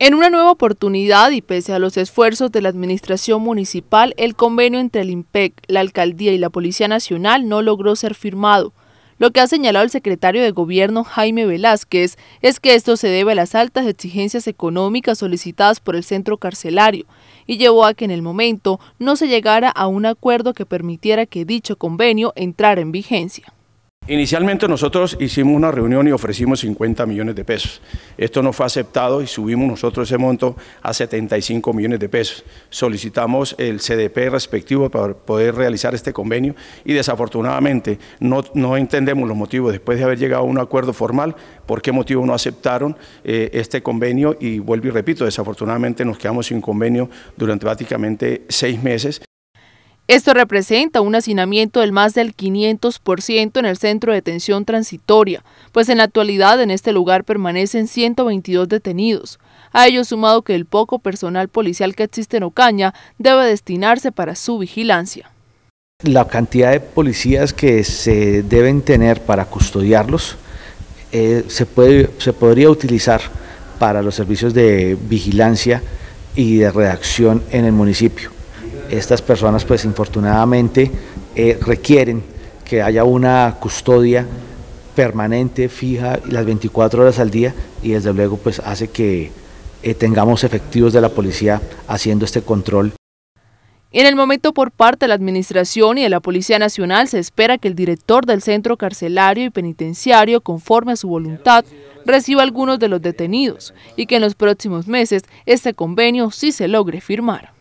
En una nueva oportunidad y pese a los esfuerzos de la administración municipal, el convenio entre el IMPEC, la alcaldía y la Policía Nacional no logró ser firmado. Lo que ha señalado el secretario de Gobierno Jaime Velázquez es que esto se debe a las altas exigencias económicas solicitadas por el centro carcelario y llevó a que en el momento no se llegara a un acuerdo que permitiera que dicho convenio entrara en vigencia. Inicialmente nosotros hicimos una reunión y ofrecimos 50 millones de pesos. Esto no fue aceptado y subimos nosotros ese monto a 75 millones de pesos. Solicitamos el CDP respectivo para poder realizar este convenio y desafortunadamente no, entendemos los motivos. Después de haber llegado a un acuerdo formal, ¿por qué motivo no aceptaron eh, este convenio? Y vuelvo y repito, desafortunadamente nos quedamos sin convenio durante prácticamente seis meses. Esto representa un hacinamiento del más del 500% en el centro de detención transitoria, pues en la actualidad en este lugar permanecen 122 detenidos. A ello sumado que el poco personal policial que existe en Ocaña debe destinarse para su vigilancia. La cantidad de policías que se deben tener para custodiarlos eh, se, puede, se podría utilizar para los servicios de vigilancia y de redacción en el municipio estas personas pues infortunadamente eh, requieren que haya una custodia permanente, fija, las 24 horas al día y desde luego pues hace que eh, tengamos efectivos de la policía haciendo este control. En el momento por parte de la Administración y de la Policía Nacional se espera que el director del centro carcelario y penitenciario, conforme a su voluntad, reciba algunos de los detenidos y que en los próximos meses este convenio sí se logre firmar.